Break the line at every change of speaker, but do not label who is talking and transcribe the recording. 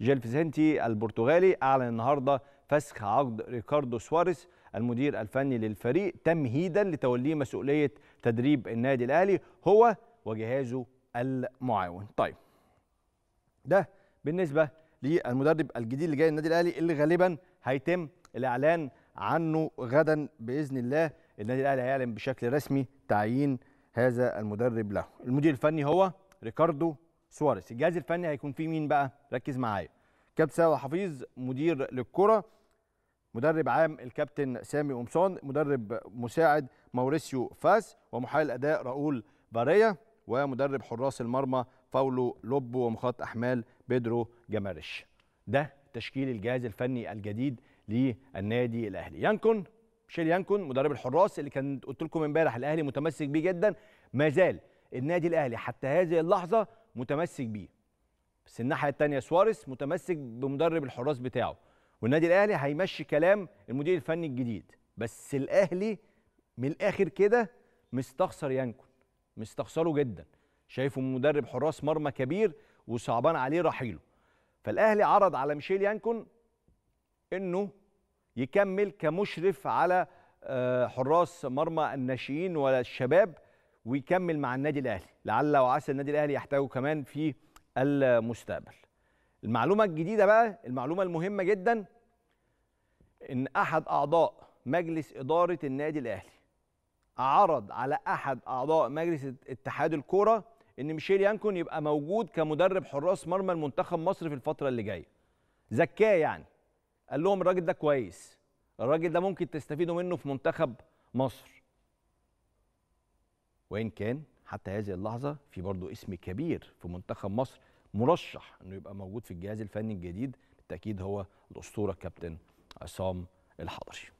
جيل فيزنتي البرتغالي أعلن النهارده فسخ عقد ريكاردو سواريز المدير الفني للفريق تمهيدا لتوليه مسؤولية تدريب النادي الأهلي هو وجهازه المعاون طيب ده بالنسبة للمدرب الجديد اللي جاي النادي الأهلي اللي غالبا هيتم الإعلان عنه غدا بإذن الله النادي الأهلي هيعلن بشكل رسمي تعيين هذا المدرب له المدير الفني هو ريكاردو سواريز الجهاز الفني هيكون فيه مين بقى ركز معايا كابتن سامي حفيظ مدير للكره مدرب عام الكابتن سامي قمصان مدرب مساعد موريسيو فاس ومحايل اداء راؤول باريا ومدرب حراس المرمى باولو لوبو ومخاط احمال بيدرو جمارش ده تشكيل الجهاز الفني الجديد للنادي الاهلي يانكون ميشيل يانكون مدرب الحراس اللي كان قلت لكم امبارح الاهلي متمسك بيه جدا ما زال النادي الاهلي حتى هذه اللحظه متمسك بيه بس الناحيه الثانيه سواريز متمسك بمدرب الحراس بتاعه والنادي الاهلي هيمشي كلام المدير الفني الجديد بس الاهلي من الاخر كده مستخسر ينكن مستخسره جدا شايفه مدرب حراس مرمى كبير وصعبان عليه رحيله فالاهلي عرض على ميشيل يانكون انه يكمل كمشرف على آه، حراس مرمى الناشئين والشباب ويكمل مع النادي الاهلي لعل وعسى النادي الاهلي يحتاجه كمان في المستقبل المعلومه الجديده بقى المعلومه المهمه جدا ان احد اعضاء مجلس اداره النادي الاهلي عرض على احد اعضاء مجلس اتحاد الكوره ان ميشيل يانكون يبقى موجود كمدرب حراس مرمى المنتخب مصر في الفتره اللي جايه زكاه يعني قال لهم الراجل ده كويس الراجل ده ممكن تستفيدوا منه في منتخب مصر وان كان حتى هذه اللحظه في برضه اسم كبير في منتخب مصر مرشح انه يبقى موجود في الجهاز الفني الجديد بالتاكيد هو الاسطوره كابتن عصام الحضري